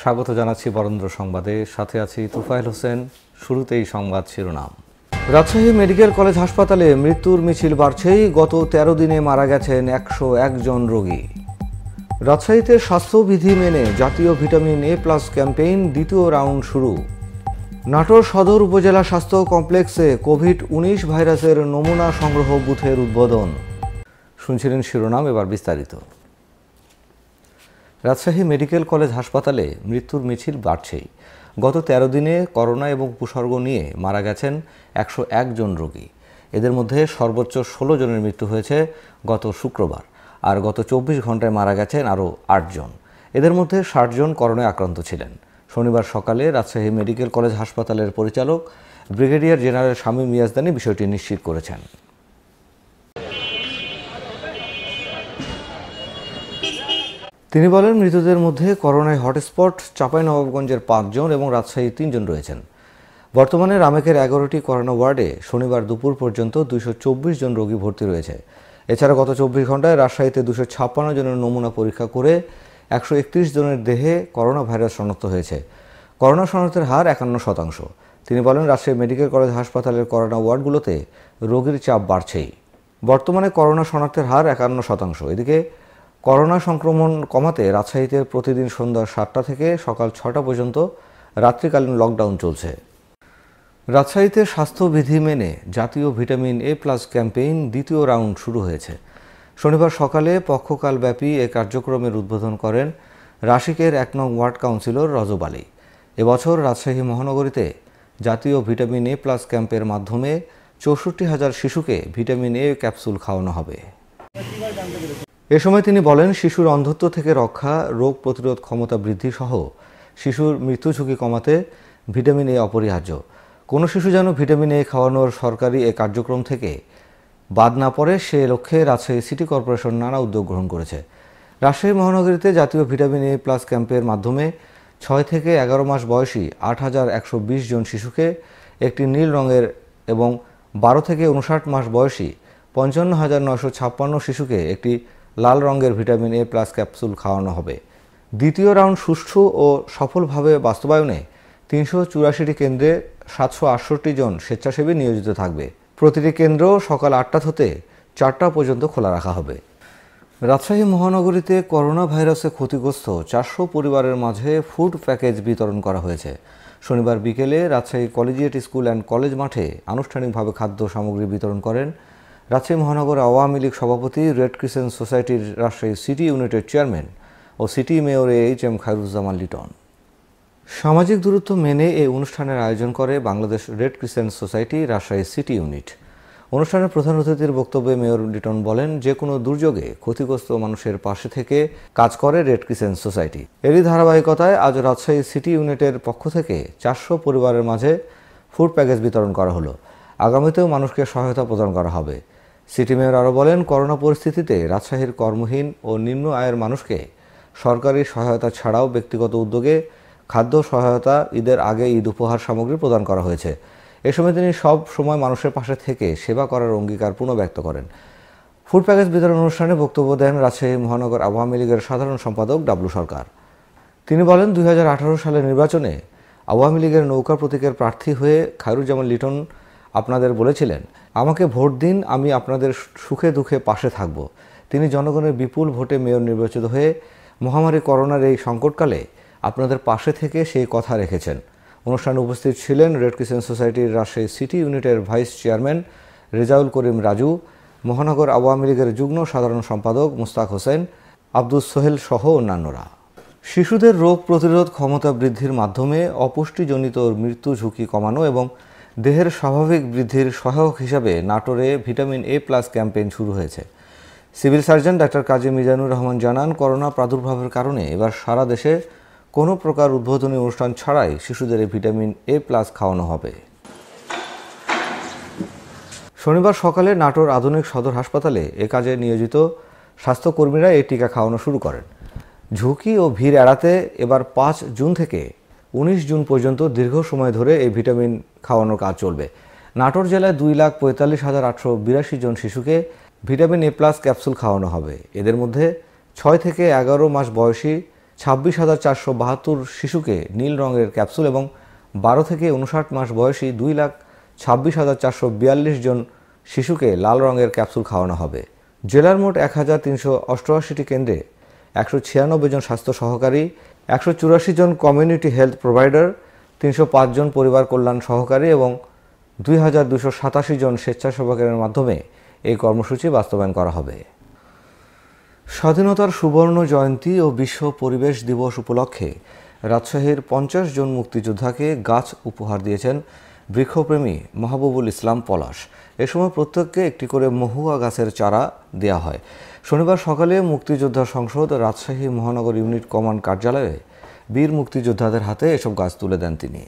স্বাগত জানাচ্ছি বরেন্দ্র সংবাদে সাথে আছি তুফাইল হোসেন শুরুতেই সংবাদ শিরোনাম রাজশাহী মেডিকেল কলেজ হাসপাতালে মৃত্যুর মিছিল বাড়ছেই গত ১৩ দিনে মারা গেছেন একশো একজন রোগী রাজশাহীতে স্বাস্থ্যবিধি মেনে জাতীয় ভিটামিন এ প্লাস ক্যাম্পেইন দ্বিতীয় রাউন্ড শুরু নাটোর সদর উপজেলা স্বাস্থ্য কমপ্লেক্সে কোভিড উনিশ ভাইরাসের নমুনা সংগ্রহ বুথের উদ্বোধন শুনছিলেন শিরোনাম এবার বিস্তারিত রাজশাহী মেডিকেল কলেজ হাসপাতালে মৃত্যুর মিছিল বাড়ছেই গত ১৩ দিনে করোনা এবং উপসর্গ নিয়ে মারা গেছেন একশো জন রোগী এদের মধ্যে সর্বোচ্চ ষোলো জনের মৃত্যু হয়েছে গত শুক্রবার আর গত চব্বিশ ঘন্টায় মারা গেছেন আরও আটজন এদের মধ্যে ষাট জন করোনায় আক্রান্ত ছিলেন শনিবার সকালে রাজশাহী মেডিকেল কলেজ হাসপাতালের পরিচালক ব্রিগেডিয়ার জেনারেল স্বামী মিয়াজদানি বিষয়টি নিশ্চিত করেছেন তিনি বলেন মৃতদের মধ্যে করোনায় হটস্পট নবাবগঞ্জের পাঁচজন এবং রাজশাহী তিনজন রয়েছেন বর্তমানে রামেকের এগারোটি করোনা ওয়ার্ডে শনিবার দুপুর পর্যন্ত দুশো জন রোগী ভর্তি রয়েছে এছাড়া গত চব্বিশ ঘন্টায় রাজশাহীতে দুশো ছাপ্পান্ন জনের নমুনা পরীক্ষা করে একশো একত্রিশ জনের দেহে করোনা ভাইরাস শনাক্ত হয়েছে করোনা শনাক্তের হার একান্ন শতাংশ তিনি বলেন রাজশাহী মেডিকেল কলেজ হাসপাতালের করোনা ওয়ার্ডগুলোতে রোগীর চাপ বাড়ছেই বর্তমানে করোনা শনাক্তের হার একান্ন শতাংশ এদিকে করোনা সংক্রমণ কমাতে রাজশাহীতে প্রতিদিন সন্ধ্যা সাতটা থেকে সকাল ছটা পর্যন্ত রাত্রিকালীন লকডাউন চলছে রাজশাহীতে স্বাস্থ্যবিধি মেনে জাতীয় ভিটামিন এ প্লাস ক্যাম্পেইন দ্বিতীয় রাউন্ড শুরু হয়েছে শনিবার সকালে পক্ষকালব্যাপী এ কার্যক্রমের উদ্বোধন করেন রাশিকের এক নং ওয়ার্ড কাউন্সিলর রজব আলী এবছর রাজশাহী মহানগরীতে জাতীয় ভিটামিন এ প্লাস ক্যাম্পের মাধ্যমে চৌষট্টি হাজার শিশুকে ভিটামিন এ ক্যাপসুল খাওয়ানো হবে এ সময় তিনি বলেন শিশুর অন্ধত্ব থেকে রক্ষা রোগ প্রতিরোধ ক্ষমতা বৃদ্ধি সহ শিশুর মৃত্যু ঝুঁকি কমাতে ভিটামিন এ অপরিহার্য কোনো শিশু যেন ভিটামিন এ খাওয়ানোর সরকারি এ কার্যক্রম থেকে বাদ না পড়ে সে লক্ষ্যে রাজশাহী সিটি কর্পোরেশন নানা উদ্যোগ গ্রহণ করেছে রাজশাহী মহানগরীতে জাতীয় ভিটামিন এ প্লাস ক্যাম্পের মাধ্যমে ছয় থেকে এগারো মাস বয়সী আট হাজার একশো বিশ জন শিশুকে একটি নীল রঙের এবং বারো থেকে উনষাট মাস বয়সী পঞ্চান্ন হাজার নয়শো ছাপ্পান্ন শিশুকে একটি লাল রঙের ভিটামিন এ প্লাস ক্যাপসুল খাওয়ানো হবে দ্বিতীয় রাউন্ড সুষ্ঠু ও সফলভাবে বাস্তবায়নে তিনশো চুরাশিটি কেন্দ্রে সাতশো আটষট্টি জন স্বেচ্ছাসেবী নিয়োজিত থাকবে প্রতিটি কেন্দ্র সকাল আটটা থেকে চারটা পর্যন্ত খোলা রাখা হবে রাজশাহী মহানগরীতে করোনা ভাইরাসে ক্ষতিগ্রস্ত চারশো পরিবারের মাঝে ফুড প্যাকেজ বিতরণ করা হয়েছে শনিবার বিকেলে Rajshahi collegiate school and college মাঠে আনুষ্ঠানিকভাবে খাদ্য সামগ্রী বিতরণ করেন রাজশাহী মহানগর আওয়ামী লীগ সভাপতি রেড ক্রিসেন সোসাইটির রাজশাহী সিটি ইউনিটের চেয়ারম্যান ও city mayor H M Khairuzzaman Liton সামাজিক দূরত্ব মেনে এই অনুষ্ঠানের আয়োজন করে Bangladesh red crescent society Rajshahi city unit অনুষ্ঠানে প্রধান অতিথির বক্তব্যে মেয়র লিটন বলেন যে কোনো দুর্যোগে ক্ষতিগ্রস্ত মানুষের পাশে থেকে কাজ করে রেড ক্রিসেন সোসাইটি এরই ধারাবাহিকতায় আজ রাজশাহী সিটি ইউনিটের পক্ষ থেকে চারশো পরিবারের মাঝে ফুড প্যাকেজ বিতরণ করা হলো আগামীতেও মানুষকে সহায়তা প্রদান করা হবে সিটি মেয়র আরও বলেন করোনা পরিস্থিতিতে রাজশাহীর কর্মহীন ও নিম্ন আয়ের মানুষকে সরকারি সহায়তা ছাড়াও ব্যক্তিগত উদ্যোগে খাদ্য সহায়তা ঈদের আগে ঈদ উপহার সামগ্রী প্রদান করা হয়েছে এ সময় তিনি সব সময় মানুষের পাশে থেকে সেবা করার অঙ্গীকার পুনঃব্যক্ত করেন ফুড প্যাকেজ বিতরণ অনুষ্ঠানে বক্তব্য দেন রাজশাহী মহানগর আওয়ামী লীগের সাধারণ সম্পাদক ডাবলু সরকার তিনি বলেন দুই সালের নির্বাচনে আওয়ামী লীগের নৌকা প্রতীকের প্রার্থী হয়ে খায়রুজ্জামান লিটন আপনাদের বলেছিলেন আমাকে ভোট দিন আমি আপনাদের সুখে দুঃখে পাশে থাকব তিনি জনগণের বিপুল ভোটে মেয়র নির্বাচিত হয়ে মহামারী করোনার এই সংকটকালে আপনাদের পাশে থেকে সেই কথা রেখেছেন অনুষ্ঠানে উপস্থিত ছিলেন রেড ক্রিসেন্ট সোসাইটির রাজশাহী সিটি ইউনিটের ভাইস চেয়ারম্যান রেজাউল করিম রাজু মহানগর আওয়ামী লীগের যুগ্ম সাধারণ সম্পাদক মুস্তাক হোসেন আব্দুল সোহেল সহ অন্যান্যরা শিশুদের রোগ প্রতিরোধ ক্ষমতা বৃদ্ধির মাধ্যমে অপুষ্টিজনিত মৃত্যু ঝুঁকি কমানো এবং দেহের স্বাভাবিক বৃদ্ধির সহায়ক হিসাবে নাটোরে ভিটামিন এ প্লাস ক্যাম্পেইন শুরু হয়েছে civil surgeon doctor Kazi Mizanur Rahman জানান করোনা প্রাদুর্ভাবের কারণে এবার সারা দেশে কোনো প্রকার উদ্বোধনী অনুষ্ঠান ছাড়াই শিশুদের ভিটামিন এ প্লাস খাওয়ানো হবে শনিবার সকালে নাটোর আধুনিক সদর হাসপাতালে এ কাজে নিয়োজিত স্বাস্থ্যকর্মীরা এই টিকা খাওয়ানো শুরু করেন ঝুঁকি ও ভিড় এড়াতে এবার পাঁচ জুন থেকে উনিশ জুন পর্যন্ত দীর্ঘ সময় ধরে এই ভিটামিন খাওয়ানোর কাজ চলবে নাটোর জেলায় দুই লাখ পঁয়তাল্লিশ হাজার আটশো বিরাশি জন শিশুকে ভিটামিন এ প্লাস ক্যাপসুল খাওয়ানো হবে এদের মধ্যে ছয় থেকে এগারো মাস বয়সী ছাব্বিশ হাজার চারশো বাহাত্তর শিশুকে নীল রঙের ক্যাপসুল এবং বারো থেকে উনষাট মাস বয়সী দুই লাখ ছাব্বিশ হাজার চারশো বিয়াল্লিশ জন শিশুকে লাল রঙের ক্যাপসুল খাওয়ানো হবে জেলার মোট এক হাজার তিনশো অষ্টআশিটি কেন্দ্রে একশো ছিয়ানব্বই জন স্বাস্থ্য সহকারী একশো চুরাশি জন কমিউনিটি হেলথ প্রোভাইডার তিনশো জন পরিবার কল্যাণ সহকারী এবং দুই হাজার দুশো সাতাশি জন স্বেচ্ছাসেবকের মাধ্যমে এই কর্মসূচি বাস্তবায়ন করা হবে স্বাধীনতার সুবর্ণ জয়ন্তী ও বিশ্ব পরিবেশ দিবস উপলক্ষে রাজশাহীর পঞ্চাশ জন মুক্তিযোদ্ধাকে গাছ উপহার দিয়েছেন বৃক্ষপ্রেমী মাহবুবুল ইসলাম পলাশ এ সময় প্রত্যেককে একটি করে মহুয়া গাছের চারা দেয়া হয় শনিবার সকালে মুক্তিযোদ্ধা সংসদ রাজশাহী মহানগর ইউনিট কমান্ড কার্যালয়ে বীর মুক্তিযোদ্ধাদের হাতে এসব গাছ তুলে দেন তিনি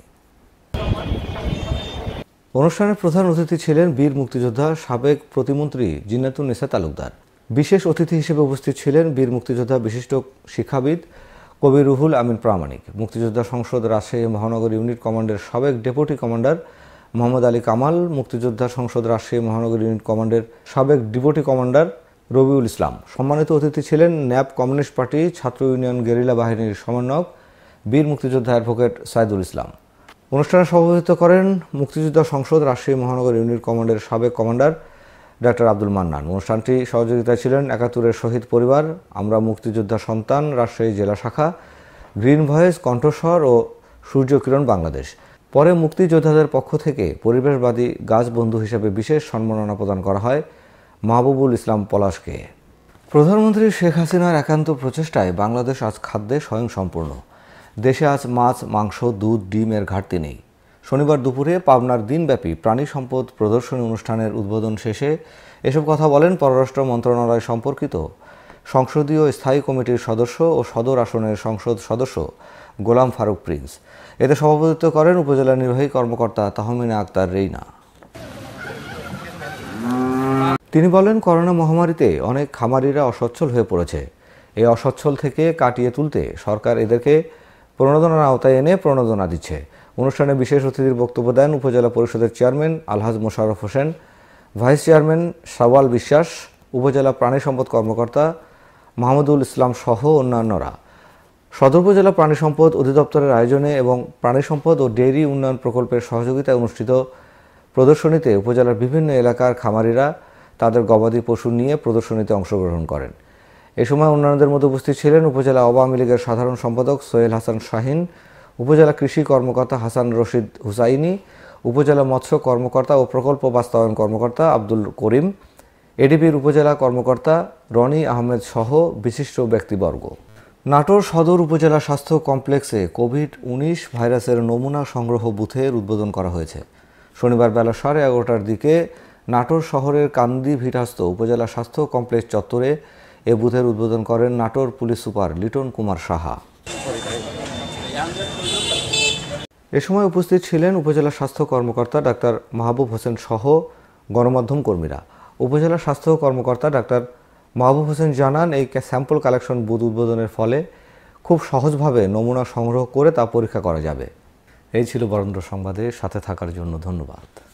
অনুষ্ঠানের প্রধান অতিথি ছিলেন বীর মুক্তিযোদ্ধা সাবেক প্রতিমন্ত্রী জিন্নাতুন নেসা তালুকদার বিশেষ অতিথি হিসেবে উপস্থিত ছিলেন বীর মুক্তিযোদ্ধা বিশিষ্ট শিক্ষাবিদ কবি রুহুল আমিন প্রামাণিক মুক্তিযোদ্ধা সংসদ রাজশাহী মহানগর ইউনিট কমান্ডের সাবেক ডেপুটি কমান্ডার মোহাম্মদ আলী কামাল মুক্তিযোদ্ধা সংসদ রাজশাহী মহানগর ইউনিট কমান্ডের সাবেক ডিপুটি কমান্ডার রবিউল ইসলাম সম্মানিত অতিথি ছিলেন ন্যাপ কমিউনিস্ট পার্টি ছাত্র ইউনিয়ন গেরিলা বাহিনীর সমন্বয়ক বীর মুক্তিযোদ্ধা অ্যাডভোকেট সাইদুল ইসলাম অনুষ্ঠানে সভাপতিত্ব করেন মুক্তিযোদ্ধা সংসদ রাজশাহী মহানগর ইউনিট কমান্ডের সাবেক কমান্ডার ডাক্তার আব্দুল মান্নান অনুষ্ঠানটি সহযোগিতায় ছিলেন একাত্তরের শহীদ পরিবার আমরা মুক্তিযোদ্ধা সন্তান রাজশাহী জেলা শাখা গ্রিন ভয়েস কণ্ঠস্বর ও সূর্যকিরণ বাংলাদেশ পরে মুক্তিযোদ্ধাদের পক্ষ থেকে পরিবেশবাদী গাছ বন্ধু হিসেবে বিশেষ সম্মাননা প্রদান করা হয় মাহবুবুল ইসলাম পলাশকে প্রধানমন্ত্রী শেখ হাসিনার একান্ত প্রচেষ্টায় বাংলাদেশ আজ খাদ্যে স্বয়ংসম্পূর্ণ দেশে আজ মাছ মাংস দুধ ডিমের ঘাটতি নেই শনিবার দুপুরে পাবনার দিনব্যাপী প্রাণী সম্পদ প্রদর্শনী অনুষ্ঠানের উদ্বোধন শেষে এসব কথা বলেন পররাষ্ট্র মন্ত্রণালয় সম্পর্কিত সংসদীয় স্থায়ী কমিটির সদস্য ও সদর আসনের সংসদ সদস্য গোলাম ফারুক প্রিন্স এতে সভাপতিত্ব করেন উপজেলা নির্বাহী কর্মকর্তা তাহমিনা আক্তার রেইনা তিনি বলেন করোনা মহামারীতে অনেক খামারিরা অসচ্ছল হয়ে পড়েছে এই অসচ্ছল থেকে কাটিয়ে তুলতে সরকার এদেরকে প্রণোদনার আওতায় এনে প্রণোদনা দিচ্ছে অনুষ্ঠানে বিশেষ অতিথির বক্তব্য দেন উপজেলা পরিষদের chairman Alhaj Mosharraf Hossain vice chairman Sawal Biswas উপজেলা প্রাণী সম্পদ কর্মকর্তা মাহমুদুল ইসলাম সহ অন্যান্যরা সদর উপজেলা প্রাণী সম্পদ অধিদপ্তরের আয়োজনে এবং প্রাণী সম্পদ ও ডেইরি উন্নয়ন প্রকল্পের সহযোগিতায় অনুষ্ঠিত প্রদর্শনীতে উপজেলার বিভিন্ন এলাকার খামারিরা তাদের গবাদি পশু নিয়ে প্রদর্শনীতে অংশগ্রহণ করেন এ সময় অন্যান্যদের মধ্যে উপস্থিত ছিলেন উপজেলা আওয়ামী লীগের সাধারণ সম্পাদক সোহেল হাসান শাহিন উপজেলা কৃষি কর্মকর্তা হাসান রশিদ হুসাইনি উপজেলা মৎস্য কর্মকর্তা ও প্রকল্প বাস্তবায়ন কর্মকর্তা আব্দুল করিম এডিপির উপজেলা কর্মকর্তা রনি আহমেদ সহ বিশিষ্ট ব্যক্তিবর্গ নাটোর সদর উপজেলা স্বাস্থ্য কমপ্লেক্সে কোভিড উনিশ ভাইরাসের নমুনা সংগ্রহ বুথের উদ্বোধন করা হয়েছে শনিবার বেলা সাড়ে এগারোটার দিকে নাটোর শহরের কান্দি ভিটাস্থ উপজেলা স্বাস্থ্য কমপ্লেক্স চত্বরে এ বুথের উদ্বোধন করেন নাটোর পুলিশ সুপার লিটন কুমার সাহা এ সময় উপস্থিত ছিলেন উপজেলা স্বাস্থ্য কর্মকর্তা ডাক্তার মাহবুব হোসেন সহ গণমাধ্যম কর্মীরা উপজেলা স্বাস্থ্য কর্মকর্তা ডাক্তার মাহবুব হোসেন জানান এই স্যাম্পল কালেকশন বুথ উদ্বোধনের ফলে খুব সহজভাবে নমুনা সংগ্রহ করে তা পরীক্ষা করা যাবে এই ছিল বরেন্দ্র সংবাদে সাথে থাকার জন্য ধন্যবাদ